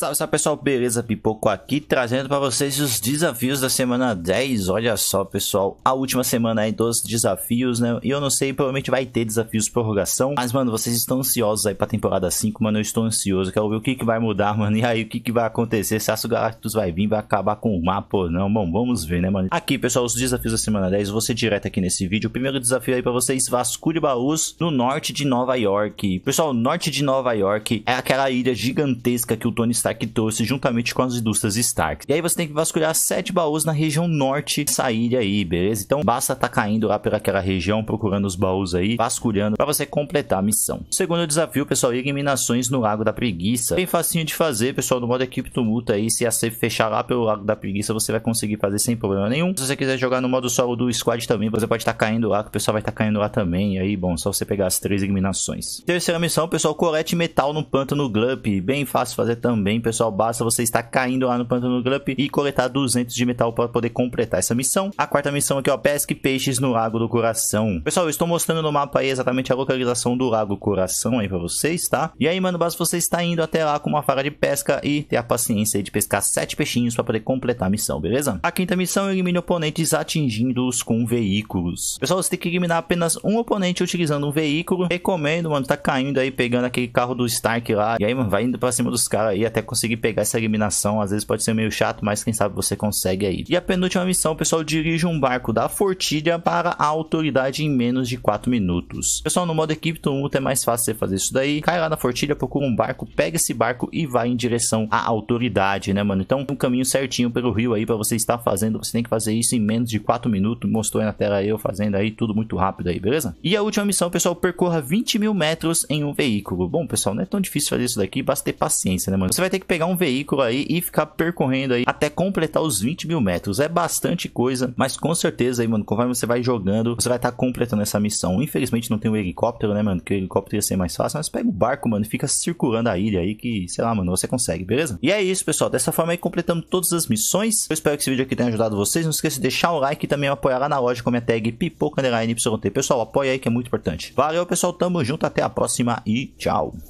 Salve, salve pessoal, beleza? Pipoco aqui trazendo para vocês os desafios da semana 10. Olha só, pessoal, a última semana aí dos desafios, né? E eu não sei, provavelmente vai ter desafios de prorrogação. Mas, mano, vocês estão ansiosos aí pra temporada 5, mano. Eu estou ansioso, quero ver o que, que vai mudar, mano. E aí, o que, que vai acontecer? Se a Galactus vai vir, vai acabar com o mapa ou não? Bom, vamos ver, né, mano? Aqui, pessoal, os desafios da semana 10. você vou ser direto aqui nesse vídeo. O primeiro desafio aí para vocês: vasculhe baús no norte de Nova York. Pessoal, norte de Nova York é aquela ilha gigantesca que o Tony está Stark trouxe juntamente com as indústrias Stark. E aí você tem que vasculhar sete baús na região norte dessa ilha aí, beleza? Então basta tá caindo lá pelaquela região, procurando os baús aí, vasculhando para você completar a missão. segundo desafio, pessoal, eliminações no Lago da Preguiça. Bem facinho de fazer, pessoal, no modo equipe tumulta aí, se a safe fechar lá pelo Lago da Preguiça, você vai conseguir fazer sem problema nenhum. Se você quiser jogar no modo solo do squad também, você pode estar tá caindo lá, que o pessoal vai estar tá caindo lá também. aí, bom, só você pegar as três eliminações. Terceira missão, pessoal, colete metal no pântano Glup. Bem fácil fazer também, pessoal? Basta você estar caindo lá no Pantano Glup e coletar 200 de metal para poder completar essa missão. A quarta missão aqui, ó, pesque peixes no Lago do Coração. Pessoal, eu estou mostrando no mapa aí exatamente a localização do Lago Coração aí para vocês, tá? E aí, mano, basta você estar indo até lá com uma vara de pesca e ter a paciência aí de pescar sete peixinhos para poder completar a missão, beleza? A quinta missão, elimine oponentes atingindo-os com veículos. Pessoal, você tem que eliminar apenas um oponente utilizando um veículo. Recomendo, mano, tá caindo aí, pegando aquele carro do Stark lá. E aí, mano, vai indo pra cima dos caras aí até conseguir pegar essa eliminação. Às vezes pode ser meio chato, mas quem sabe você consegue aí. E a penúltima missão, pessoal, dirige um barco da Fortilha para a autoridade em menos de 4 minutos. Pessoal, no modo equipe tumulto é mais fácil você fazer isso daí. Cai lá na Fortilha, procura um barco, pega esse barco e vai em direção à autoridade, né, mano? Então, um caminho certinho pelo rio aí para você estar fazendo. Você tem que fazer isso em menos de 4 minutos. Mostrou aí na tela eu fazendo aí, tudo muito rápido aí, beleza? E a última missão, pessoal, percorra 20 mil metros em um veículo. Bom, pessoal, não é tão difícil fazer isso daqui, basta ter paciência, né, mano? Você vai ter que pegar um veículo aí e ficar percorrendo aí até completar os 20 mil metros. É bastante coisa, mas com certeza aí, mano, conforme você vai jogando, você vai estar tá completando essa missão. Infelizmente não tem o helicóptero, né, mano? Que o helicóptero ia ser mais fácil, mas pega o barco, mano, e fica circulando a ilha aí que, sei lá, mano, você consegue, beleza? E é isso, pessoal. Dessa forma aí completamos todas as missões. Eu espero que esse vídeo aqui tenha ajudado vocês. Não esqueça de deixar o like e também apoiar lá na loja com a minha tag pipoca_yt. Pessoal, apoia aí que é muito importante. Valeu, pessoal. Tamo junto. Até a próxima e tchau.